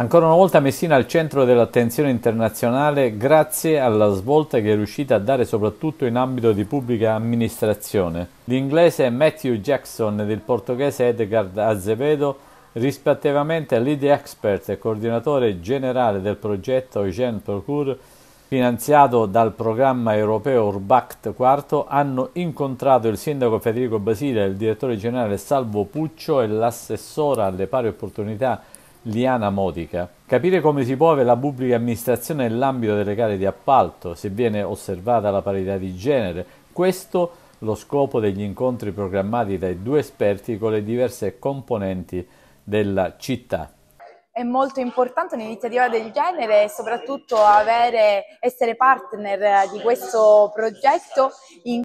Ancora una volta Messina al centro dell'attenzione internazionale grazie alla svolta che è riuscita a dare soprattutto in ambito di pubblica amministrazione. L'inglese Matthew Jackson ed il portoghese Edgard Azevedo, rispettivamente lead expert e coordinatore generale del progetto Eugene Procure, finanziato dal programma europeo Urbact IV, hanno incontrato il sindaco Federico Basile, il direttore generale Salvo Puccio e l'assessora alle pari opportunità Liana Modica. Capire come si muove la pubblica amministrazione nell'ambito delle gare di appalto, se viene osservata la parità di genere, questo lo scopo degli incontri programmati dai due esperti con le diverse componenti della città. È molto importante un'iniziativa del genere e soprattutto avere, essere partner di questo progetto